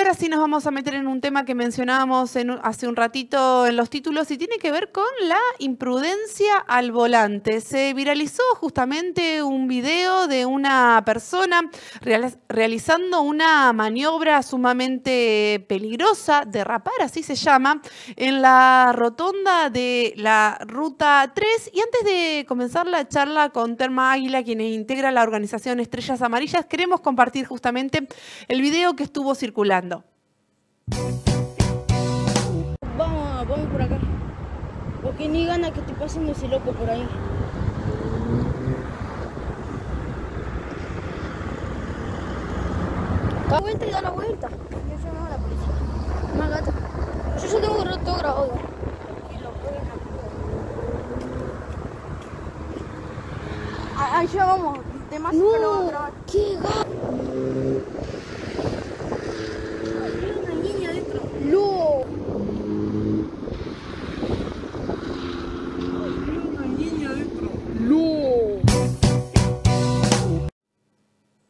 ahora sí nos vamos a meter en un tema que mencionábamos hace un ratito en los títulos y tiene que ver con la imprudencia al volante. Se viralizó justamente un video de una persona realizando una maniobra sumamente peligrosa, derrapar así se llama, en la rotonda de la Ruta 3. Y antes de comenzar la charla con Terma Águila, quien integra la organización Estrellas Amarillas, queremos compartir justamente el video que estuvo circulando. Vamos, vamos por acá. Porque ni gana que te pasen ese loco por ahí. Da vuelta y da la vuelta. Yo soy a la policía. Más gata Yo solo tengo roto grabado. Ahí ah, ya vamos. Demasiado no, grabado. ¡Qué 路。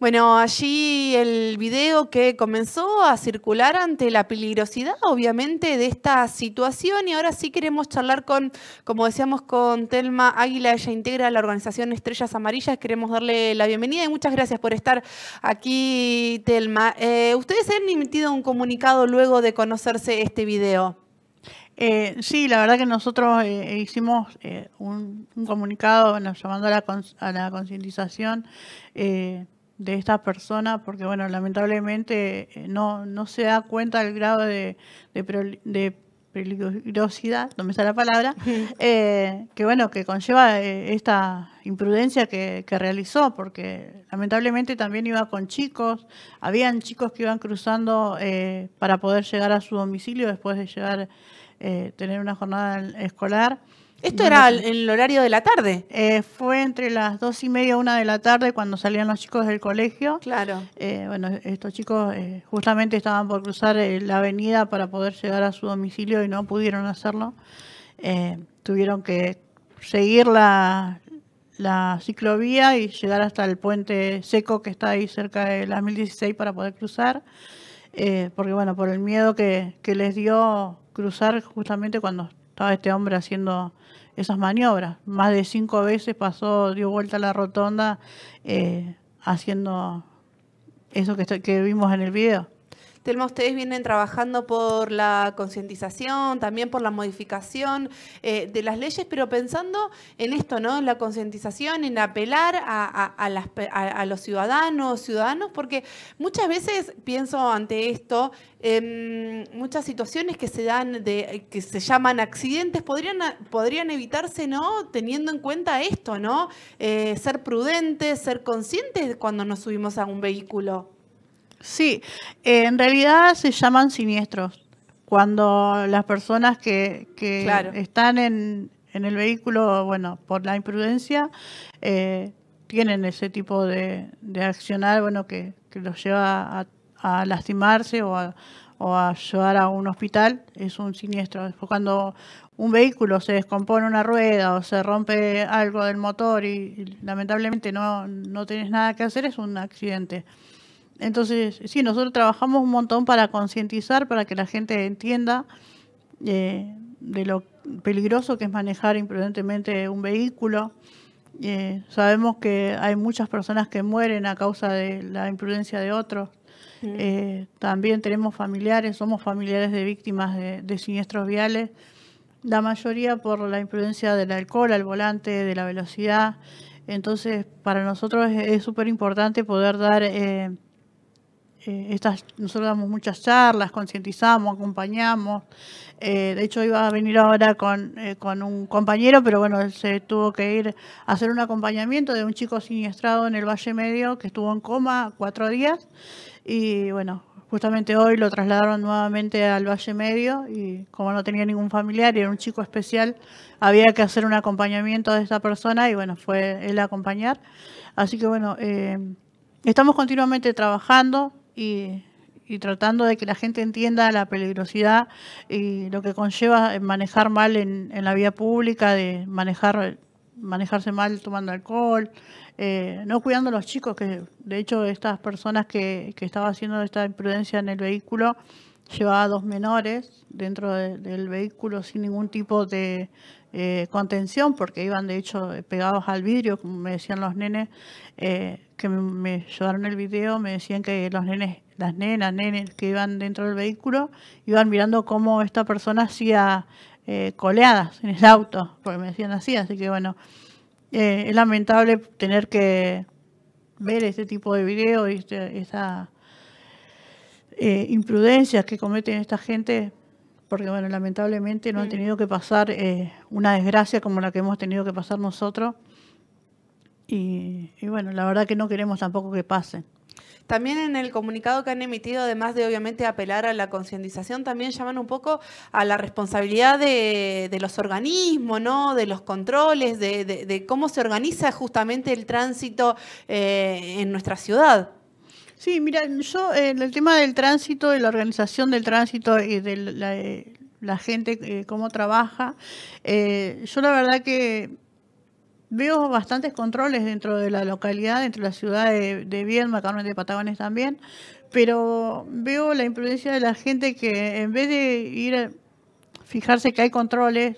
Bueno, allí el video que comenzó a circular ante la peligrosidad, obviamente, de esta situación. Y ahora sí queremos charlar con, como decíamos, con Telma Águila. Ella integra la organización Estrellas Amarillas. Queremos darle la bienvenida y muchas gracias por estar aquí, Telma. Eh, ustedes han emitido un comunicado luego de conocerse este video. Eh, sí, la verdad que nosotros eh, hicimos un, comunicado llamando a la, a la concientización de esta persona, porque bueno, lamentablemente eh, no, no se da cuenta del grado de, de, peligrosidad, no me sale la palabra, eh, que bueno, que conlleva eh, esta imprudencia que, que, realizó, porque lamentablemente también iba con chicos, habían chicos que iban cruzando para poder llegar a su domicilio después de llegar, tener una jornada escolar. ¿Esto era el horario de la tarde? Eh, fue entre las dos y media, una de la tarde, cuando salían los chicos del colegio. Claro. Eh, bueno, estos chicos eh, justamente estaban por cruzar la avenida para poder llegar a su domicilio y no pudieron hacerlo. tuvieron que seguir la, ciclovía y llegar hasta el puente seco que está ahí cerca de las 1016 para poder cruzar. porque, bueno, por el miedo que les dio cruzar justamente cuando estaba este hombre haciendo esas maniobras. Más de cinco veces pasó, dio vuelta a la rotonda eh, haciendo eso que vimos en el video. Telma, ustedes vienen trabajando por la concientización, también por la modificación eh, de las leyes, pero pensando en esto, ¿no? En la concientización, en apelar a, los ciudadanos, ciudadanos, porque muchas veces pienso ante esto, em, muchas situaciones que se dan, de, que se llaman accidentes, podrían, podrían evitarse, ¿no? Teniendo en cuenta esto, ¿no? Eh, ser prudentes, ser conscientes cuando nos subimos a un vehículo. Sí, eh, en realidad se llaman siniestros cuando las personas que, están en, el vehículo, bueno, por la imprudencia, eh, tienen ese tipo de, accionar, bueno, que, los lleva a, lastimarse o a, llevar a un hospital es un siniestro. cuando un vehículo se descompone una rueda o se rompe algo del motor y, lamentablemente no, tienes nada que hacer, es un accidente. Entonces, sí, nosotros trabajamos un montón para concientizar, para que la gente entienda eh, de lo peligroso que es manejar imprudentemente un vehículo. Eh, sabemos que hay muchas personas que mueren a causa de la imprudencia de otros. Mm. Eh, también tenemos familiares, somos familiares de víctimas de, siniestros viales, la mayoría por la imprudencia del alcohol al volante, de la velocidad. Entonces, para nosotros es súper importante poder dar... Eh, eh, nosotros damos muchas charlas, concientizamos, acompañamos. Eh, de hecho, iba a venir ahora con, eh, un compañero, pero bueno, se tuvo que ir a hacer un acompañamiento de un chico siniestrado en el Valle Medio que estuvo en coma cuatro días. Y bueno, justamente hoy lo trasladaron nuevamente al Valle Medio y como no tenía ningún familiar y era un chico especial, había que hacer un acompañamiento de esta persona y bueno, fue él a acompañar. Así que bueno, estamos continuamente trabajando, y, tratando de que la gente entienda la peligrosidad y lo que conlleva manejar mal en, la vía pública, de manejar manejarse mal tomando alcohol, eh, no cuidando a los chicos, que de hecho estas personas que, que estaba haciendo esta imprudencia en el vehículo llevaba dos menores dentro del vehículo sin ningún tipo de, eh, contención porque iban de hecho eh, pegados al vidrio, como me decían los nenes eh, que me llevaron el video, me decían que los nenes, las nenas, nenes que iban dentro del vehículo, iban mirando cómo esta persona hacía eh, coleadas en el auto, porque me decían así, así que bueno, es lamentable tener que ver este tipo de video y este, imprudencias que cometen esta gente porque bueno, lamentablemente no han mm. tenido que pasar eh, una desgracia como la que hemos tenido que pasar nosotros. Y, bueno, la verdad que no queremos tampoco que pase. También en el comunicado que han emitido, además de obviamente apelar a la concientización, también llaman un poco a la responsabilidad de, los organismos, ¿no? de los controles, de, cómo se organiza justamente el tránsito eh, en nuestra ciudad. Sí, mira, yo en el tema del tránsito, de la organización del tránsito y de la, eh, gente, eh, cómo trabaja, eh, yo la verdad que veo bastantes controles dentro de la localidad, dentro de la ciudad de, bien Viedma, Carmen de Patagones también, pero veo la imprudencia de la gente que en vez de ir a fijarse que hay controles,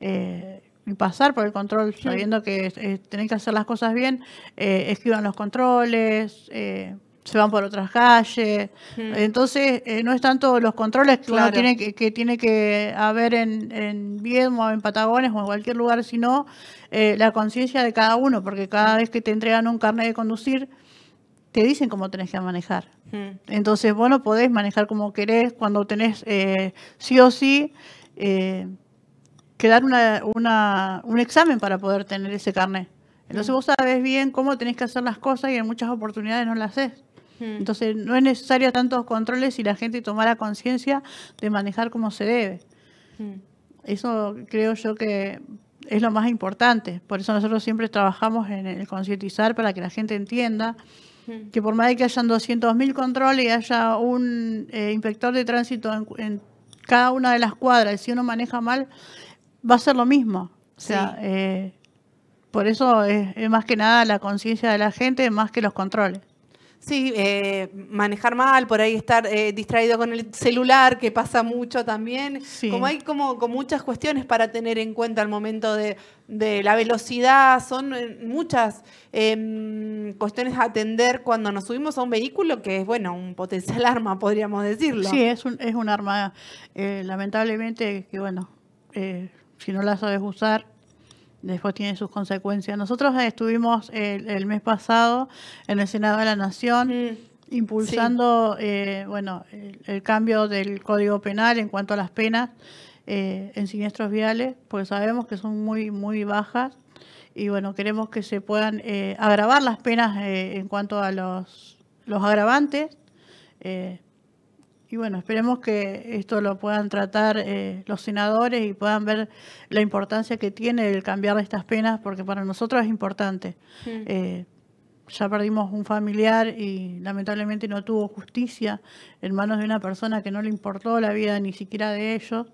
eh, pasar por el control, sabiendo que eh, tenés que hacer las cosas bien, eh, escriban esquivan los controles, eh, se van por otras calles. Entonces, no es tanto los controles que tiene que, tiene que haber en, en o en Patagones o en cualquier lugar, sino la conciencia de cada uno, porque cada vez que te entregan un carnet de conducir, te dicen cómo tenés que manejar. Entonces, vos no podés manejar como querés cuando tenés sí o sí que dar un examen para poder tener ese carnet. Entonces mm. vos sabés bien cómo tenés que hacer las cosas y en muchas oportunidades no las haces. Mm. Entonces no es necesario tantos controles si la gente tomara conciencia de manejar como se debe. Mm. Eso creo yo que es lo más importante. Por eso nosotros siempre trabajamos en el concientizar para que la gente entienda que por más de que hayan 200.000 controles y haya un eh, inspector de tránsito en, en cada una de las cuadras, si uno maneja mal, va a ser lo mismo. O sea, eh, por eso es, más que nada la conciencia de la gente, más que los controles. Sí, eh, manejar mal, por ahí estar eh, distraído con el celular, que pasa mucho también. Como hay como, muchas cuestiones para tener en cuenta al momento de, la velocidad, son muchas em, cuestiones a atender cuando nos subimos a un vehículo que es, bueno, un potencial arma, podríamos decirlo. Sí, es un, es un arma, lamentablemente, que bueno, si no la sabes usar, después tiene sus consecuencias. Nosotros estuvimos el, mes pasado en el Senado de la Nación. impulsando eh, bueno el, cambio del código penal en cuanto a las penas eh, en siniestros viales porque sabemos que son muy muy bajas y bueno queremos que se puedan eh, agravar las penas en cuanto a los los agravantes y bueno, esperemos que esto lo puedan tratar eh, los senadores y puedan ver la importancia que tiene el cambiar estas penas, porque para nosotros es importante. Eh, ya perdimos un familiar y lamentablemente no tuvo justicia en manos de una persona que no le importó la vida ni siquiera de ellos.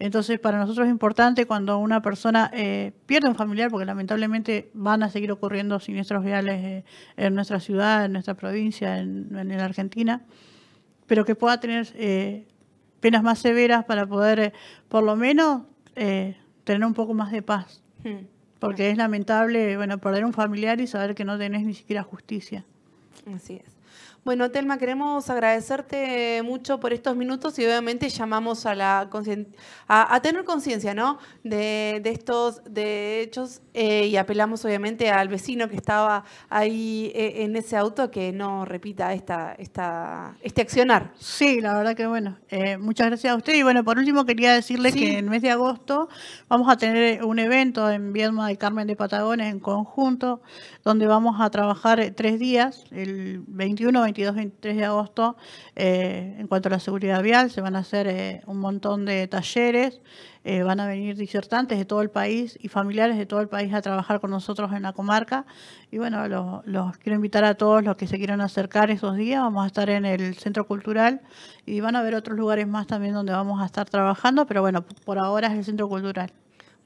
Entonces, para nosotros es importante cuando una persona eh, pierde un familiar, porque lamentablemente van a seguir ocurriendo siniestros viales en nuestra ciudad, en nuestra provincia, en la Argentina pero que pueda tener eh, penas más severas para poder, eh, por lo menos, eh, tener un poco más de paz. Hmm. Porque es lamentable, bueno, perder un familiar y saber que no tenés ni siquiera justicia. Así es. Bueno, Telma, queremos agradecerte mucho por estos minutos y obviamente llamamos a la tener conciencia ¿no? de, estos hechos eh, y apelamos obviamente al vecino que estaba ahí eh, en ese auto que no repita esta, esta, este accionar. Sí, la verdad que bueno, eh, muchas gracias a usted. Y bueno, por último quería decirle que en el mes de agosto vamos a tener un evento en Viedma de Carmen de Patagones en conjunto, donde vamos a trabajar tres días el 21, 22, 23 de agosto, eh, en cuanto a la seguridad vial, se van a hacer eh, un montón de talleres, eh, van a venir disertantes de todo el país y familiares de todo el país a trabajar con nosotros en la comarca. Y bueno, los quiero invitar a todos los que se quieran acercar esos días, vamos a estar en el Centro Cultural y van a haber otros lugares más también donde vamos a estar trabajando, pero bueno, por ahora es el Centro Cultural.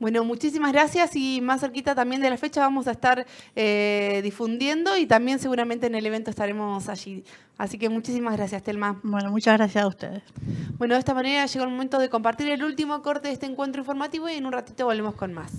Bueno, muchísimas gracias y más cerquita también de la fecha vamos a estar eh, difundiendo y también seguramente en el evento estaremos allí. Así que muchísimas gracias, Telma. Bueno, muchas gracias a ustedes. Bueno, de esta manera llegó el momento de compartir el último corte de este encuentro informativo y en un ratito volvemos con más.